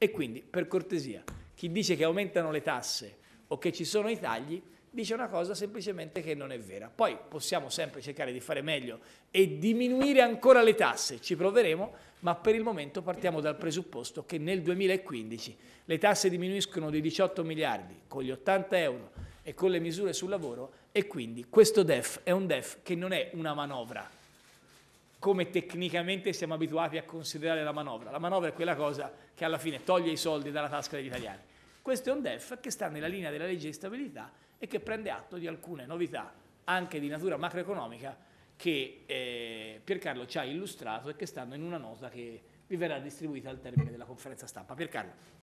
E quindi, per cortesia, chi dice che aumentano le tasse o che ci sono i tagli, dice una cosa semplicemente che non è vera. Poi possiamo sempre cercare di fare meglio e diminuire ancora le tasse, ci proveremo, ma per il momento partiamo dal presupposto che nel 2015 le tasse diminuiscono di 18 miliardi con gli 80 euro e con le misure sul lavoro e quindi questo DEF è un DEF che non è una manovra come tecnicamente siamo abituati a considerare la manovra. La manovra è quella cosa che alla fine toglie i soldi dalla tasca degli italiani. Questo è un DEF che sta nella linea della legge di stabilità e che prende atto di alcune novità, anche di natura macroeconomica, che eh, Piercarlo ci ha illustrato e che stanno in una nota che vi verrà distribuita al termine della conferenza stampa. Piercarlo.